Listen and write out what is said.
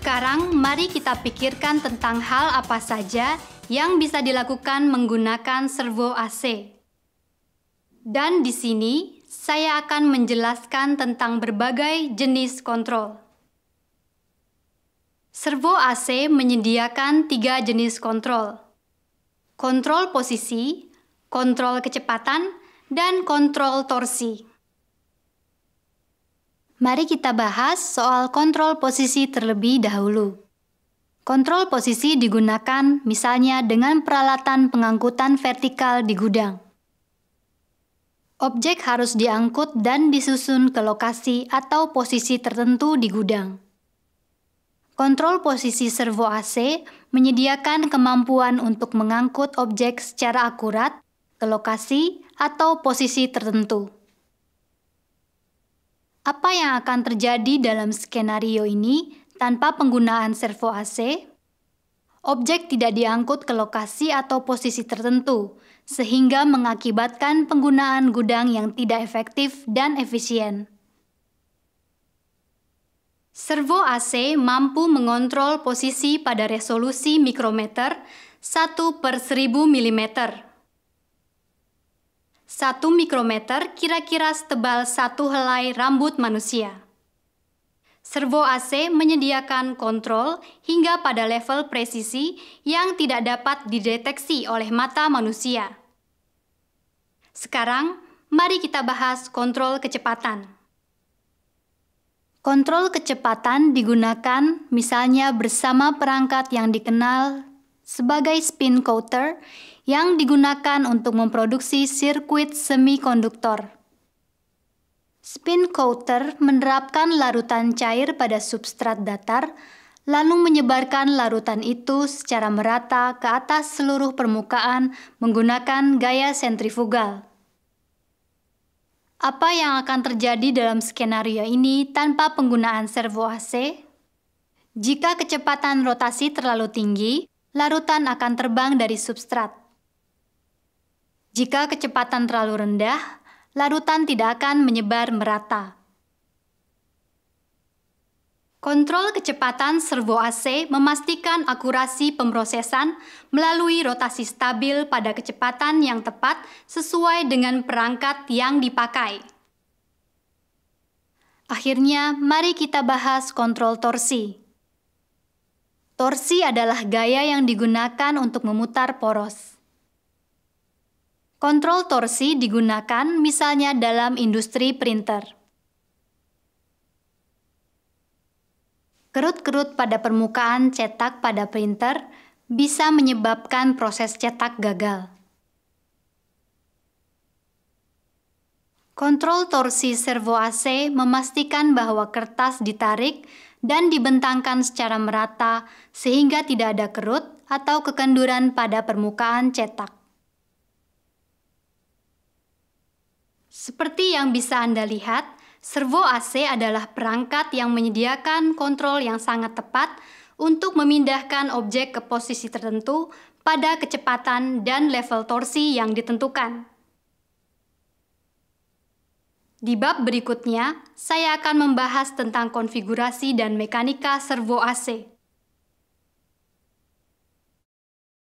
Sekarang mari kita pikirkan tentang hal apa saja yang bisa dilakukan menggunakan servo AC. Dan di sini saya akan menjelaskan tentang berbagai jenis kontrol. Servo AC menyediakan tiga jenis kontrol. Kontrol posisi, kontrol kecepatan, dan kontrol torsi. Mari kita bahas soal kontrol posisi terlebih dahulu. Kontrol posisi digunakan misalnya dengan peralatan pengangkutan vertikal di gudang. Objek harus diangkut dan disusun ke lokasi atau posisi tertentu di gudang. Kontrol posisi servo AC menyediakan kemampuan untuk mengangkut objek secara akurat ke lokasi atau posisi tertentu. Apa yang akan terjadi dalam skenario ini tanpa penggunaan servo AC? Objek tidak diangkut ke lokasi atau posisi tertentu, sehingga mengakibatkan penggunaan gudang yang tidak efektif dan efisien. Servo AC mampu mengontrol posisi pada resolusi mikrometer 1 per 1000 mm satu mikrometer kira-kira setebal satu helai rambut manusia. Servo AC menyediakan kontrol hingga pada level presisi yang tidak dapat dideteksi oleh mata manusia. Sekarang, mari kita bahas kontrol kecepatan. Kontrol kecepatan digunakan misalnya bersama perangkat yang dikenal sebagai spin coater yang digunakan untuk memproduksi sirkuit semikonduktor. Spin coater menerapkan larutan cair pada substrat datar, lalu menyebarkan larutan itu secara merata ke atas seluruh permukaan menggunakan gaya sentrifugal. Apa yang akan terjadi dalam skenario ini tanpa penggunaan servo AC? Jika kecepatan rotasi terlalu tinggi, larutan akan terbang dari substrat. Jika kecepatan terlalu rendah, larutan tidak akan menyebar merata. Kontrol kecepatan servo AC memastikan akurasi pemrosesan melalui rotasi stabil pada kecepatan yang tepat sesuai dengan perangkat yang dipakai. Akhirnya, mari kita bahas kontrol torsi. Torsi adalah gaya yang digunakan untuk memutar poros. Kontrol torsi digunakan misalnya dalam industri printer. Kerut-kerut pada permukaan cetak pada printer bisa menyebabkan proses cetak gagal. Kontrol torsi servo AC memastikan bahwa kertas ditarik dan dibentangkan secara merata sehingga tidak ada kerut atau kekenduran pada permukaan cetak. Seperti yang bisa Anda lihat, servo AC adalah perangkat yang menyediakan kontrol yang sangat tepat untuk memindahkan objek ke posisi tertentu pada kecepatan dan level torsi yang ditentukan. Di bab berikutnya, saya akan membahas tentang konfigurasi dan mekanika servo AC.